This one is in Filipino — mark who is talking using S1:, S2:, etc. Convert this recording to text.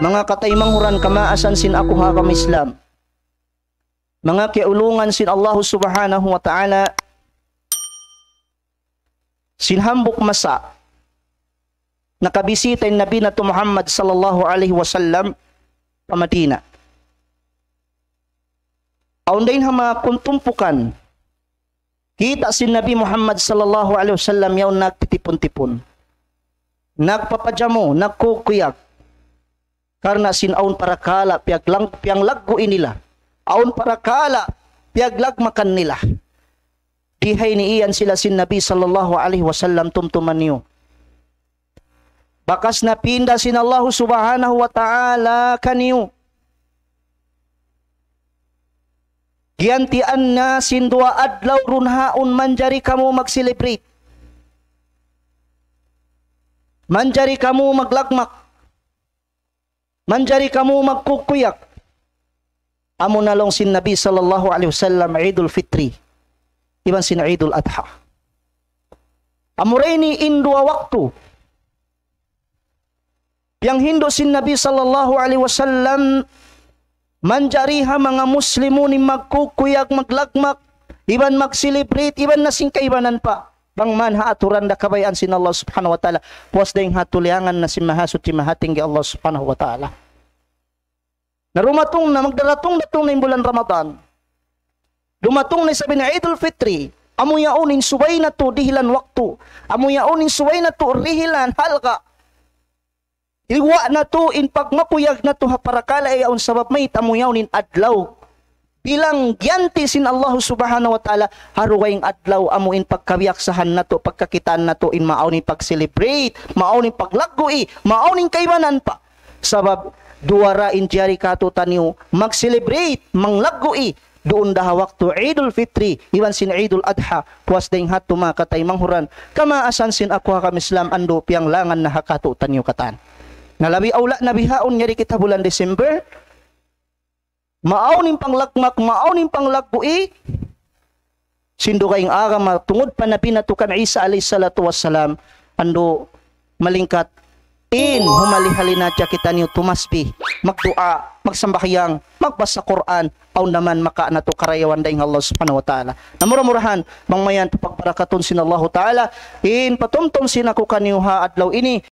S1: Mga katay huran kamaasan sin ako hakam Islam. Mga kiulungan sin Allah subhanahu wa ta'ala hambuk masa nakabisita yung Nabi na to Muhammad sallallahu alaihi wasallam pa Madina. Aundayin ha mga kuntumpukan, kita sin Nabi Muhammad sallallahu alaihi wasallam yaw nagtitipon-tipon. Nagpapadyamo, nagkukuyak, Karena sin aun para kala piag lang piang lagu inilah Aun para kala piag makan nila. Dihay ni iyan sila sin Nabi sallallahu alaihi wasallam tumtuman niyo. Bakas na pinda sin Allah subhanahu wa ta'ala kaniyo. Giantian na dua adlaw runhaun manjari kamu mag-celebrate. Manjari kamu maglagmak. Manjari kamu magkukuyak. Amo nalong sin Nabi sallallahu alaihi wasallam Idul Fitri. Iban sin Idul Adha. Amuraini in dua waktu. Yang Hindu sin Nabi sallallahu alaihi wasallam manjariha mga muslimo ni magkukuyak maglagmak iban magsiliprit iban nasing kaibanan pa bang man aturan da kabayan sin Allah subhanahu wa ta'ala. Puwas da yung hatuliangan na si mahasot ti mahating gi Allah subhanahu wa ta'ala. Narumatong na magdaratong datong na bulan Ramadan. Dumatong na sabi na Idul Fitri. Amuyaunin suway na to dihilan waktu. Amuyaunin suway na to rihilan halka. Iwa na to in pagmakuyag na to haparakala ay ayaon sabab may tamuyaunin adlaw bilang giyanti sin Allah subhanahu wa ta'ala haruwayng adlaw amuin pagkabiyaksahan nato pagkakitaan to in mao ni pag-celebrate mao ni paglagui mao pa sabab duwara in jari kato taniw mag-celebrate manglagui doon daha waktu Idul Fitri iwan sin Idul Adha puas dayng hatu makatay manghuran kama asan sin ako kami ando piyang langan na hakato taniw katan nalabi awla na bihaon nga kita bulan December Mao panglakmak, mao ning panglakbui. Sindo kayong ara matungod pa na pinatukan Isa alayhi salatu wassalam ando malingkat in humalihali na dya kita niyo tumasbi magdua magsambahiyang magbasa Quran aw naman maka na to karayawan daing Allah subhanahu wa taala namura-murhan mangmayan sin Allah taala in patumtom sinako kaniyo ha adlaw ini